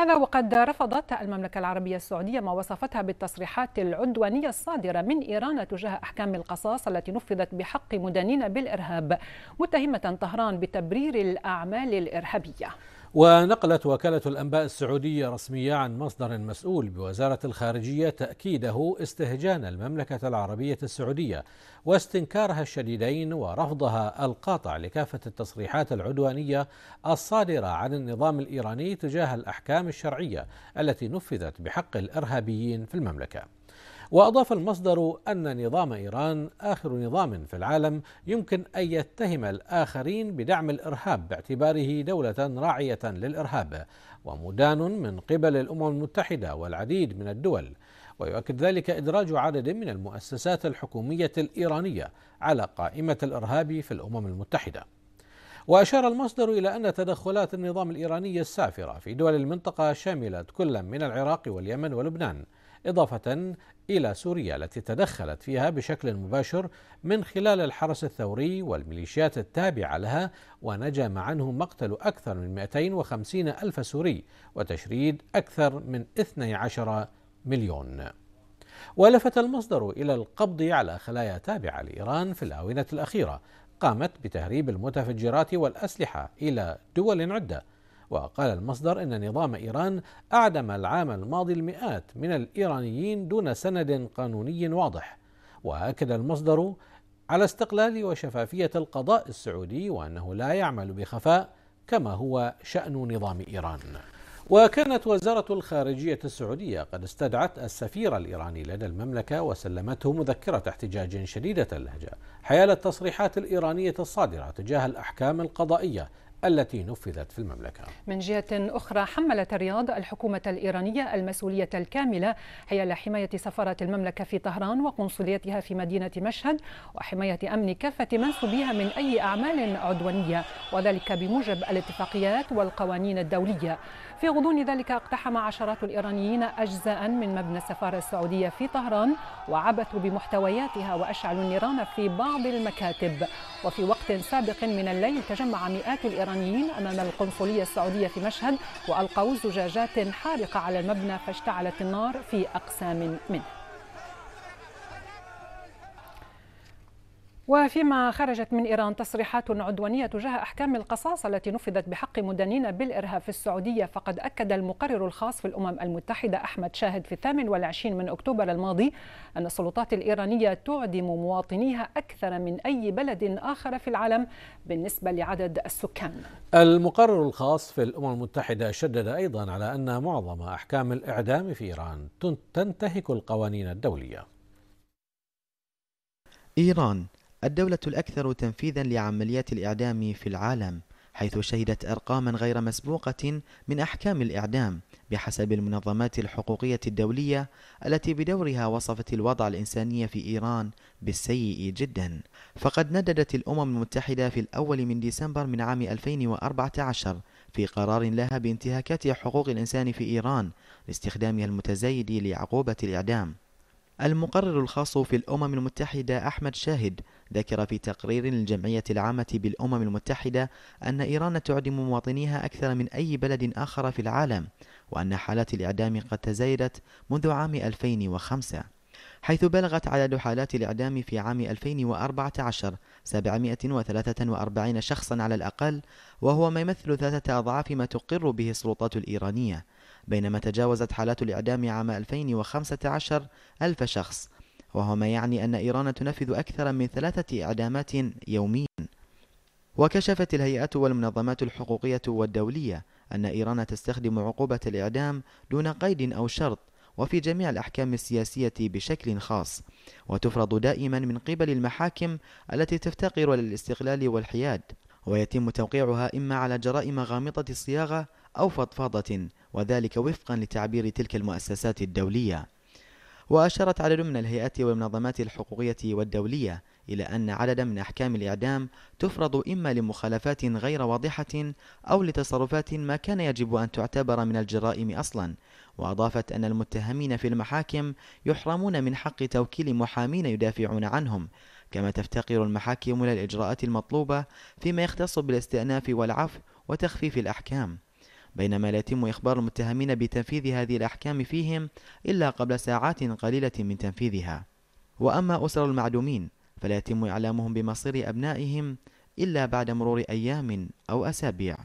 هذا وقد رفضت المملكة العربية السعودية ما وصفتها بالتصريحات العدوانية الصادرة من إيران تجاه أحكام القصاص التي نفذت بحق مدنين بالإرهاب متهمة طهران بتبرير الأعمال الإرهابية ونقلت وكالة الأنباء السعودية رسمية عن مصدر مسؤول بوزارة الخارجية تأكيده استهجان المملكة العربية السعودية واستنكارها الشديدين ورفضها القاطع لكافة التصريحات العدوانية الصادرة عن النظام الإيراني تجاه الأحكام الشرعية التي نفذت بحق الإرهابيين في المملكة وأضاف المصدر أن نظام إيران آخر نظام في العالم يمكن أن يتهم الآخرين بدعم الإرهاب باعتباره دولة راعية للإرهاب ومدان من قبل الأمم المتحدة والعديد من الدول ويؤكد ذلك إدراج عدد من المؤسسات الحكومية الإيرانية على قائمة الإرهاب في الأمم المتحدة وأشار المصدر إلى أن تدخلات النظام الإيراني السافرة في دول المنطقة شملت كل من العراق واليمن ولبنان إضافة إلى سوريا التي تدخلت فيها بشكل مباشر من خلال الحرس الثوري والميليشيات التابعة لها ونجم عنه مقتل أكثر من 250 ألف سوري وتشريد أكثر من 12 مليون ولفت المصدر إلى القبض على خلايا تابعة لإيران في الآونة الأخيرة قامت بتهريب المتفجرات والأسلحة إلى دول عدة وقال المصدر أن نظام إيران أعدم العام الماضي المئات من الإيرانيين دون سند قانوني واضح وأكد المصدر على استقلال وشفافية القضاء السعودي وأنه لا يعمل بخفاء كما هو شأن نظام إيران وكانت وزارة الخارجية السعودية قد استدعت السفير الإيراني لدى المملكة وسلمته مذكرة احتجاج شديدة اللهجة حيال التصريحات الإيرانية الصادرة تجاه الأحكام القضائية التي نفذت في المملكة من جهة أخرى حملت الرياض الحكومة الإيرانية المسؤولية الكاملة حيال حماية سفارة المملكة في طهران وقنصليتها في مدينة مشهد وحماية أمن كافة منسوبيها من أي أعمال عدوانية وذلك بموجب الاتفاقيات والقوانين الدولية في غضون ذلك اقتحم عشرات الإيرانيين أجزاء من مبنى السفارة السعودية في طهران وعبثوا بمحتوياتها وأشعلوا النيران في بعض المكاتب وفي وقت سابق من الليل تجمع مئات الإيرانيين الإيرانيين أمام القنصلية السعودية في مشهد وألقوا زجاجات حارقة على المبنى فاشتعلت النار في أقسام منه وفيما خرجت من إيران تصريحات عدوانية تجاه أحكام القصاص التي نفذت بحق مدنين بالإرهاب في السعودية فقد أكد المقرر الخاص في الأمم المتحدة أحمد شاهد في الثامن والعشرين من أكتوبر الماضي أن السلطات الإيرانية تعدم مواطنيها أكثر من أي بلد آخر في العالم بالنسبة لعدد السكان المقرر الخاص في الأمم المتحدة شدد أيضا على أن معظم أحكام الإعدام في إيران تنتهك القوانين الدولية إيران الدولة الأكثر تنفيذا لعمليات الإعدام في العالم حيث شهدت أرقاما غير مسبوقة من أحكام الإعدام بحسب المنظمات الحقوقية الدولية التي بدورها وصفت الوضع الإنساني في إيران بالسيء جدا فقد نددت الأمم المتحدة في الأول من ديسمبر من عام 2014 في قرار لها بانتهاكات حقوق الإنسان في إيران لاستخدامها المتزايد لعقوبة الإعدام المقرر الخاص في الأمم المتحدة أحمد شاهد ذكر في تقرير للجمعية العامة بالأمم المتحدة أن إيران تعدم مواطنيها أكثر من أي بلد آخر في العالم وأن حالات الإعدام قد تزايدت منذ عام 2005 حيث بلغت عدد حالات الإعدام في عام 2014 743 شخصا على الأقل وهو ما يمثل ثلاثة أضعاف ما تقر به السلطات الإيرانية بينما تجاوزت حالات الإعدام عام 2015 ألف شخص وهو ما يعني أن إيران تنفذ أكثر من ثلاثة إعدامات يوميا وكشفت الهيئات والمنظمات الحقوقية والدولية أن إيران تستخدم عقوبة الإعدام دون قيد أو شرط وفي جميع الأحكام السياسية بشكل خاص وتفرض دائما من قبل المحاكم التي تفتقر للاستقلال والحياد ويتم توقيعها إما على جرائم غامضة الصياغة أو فضفاضة وذلك وفقا لتعبير تلك المؤسسات الدولية وأشارت عدد من الهيئات والمنظمات الحقوقية والدولية إلى أن عددا من أحكام الإعدام تفرض إما لمخالفات غير واضحة أو لتصرفات ما كان يجب أن تعتبر من الجرائم أصلا وأضافت أن المتهمين في المحاكم يحرمون من حق توكيل محامين يدافعون عنهم كما تفتقر المحاكم للإجراءات المطلوبة فيما يختص بالاستئناف والعفو وتخفيف الأحكام بينما لا يتم إخبار المتهمين بتنفيذ هذه الأحكام فيهم إلا قبل ساعات قليلة من تنفيذها وأما أسر المعدومين فلا يتم إعلامهم بمصير أبنائهم إلا بعد مرور أيام أو أسابيع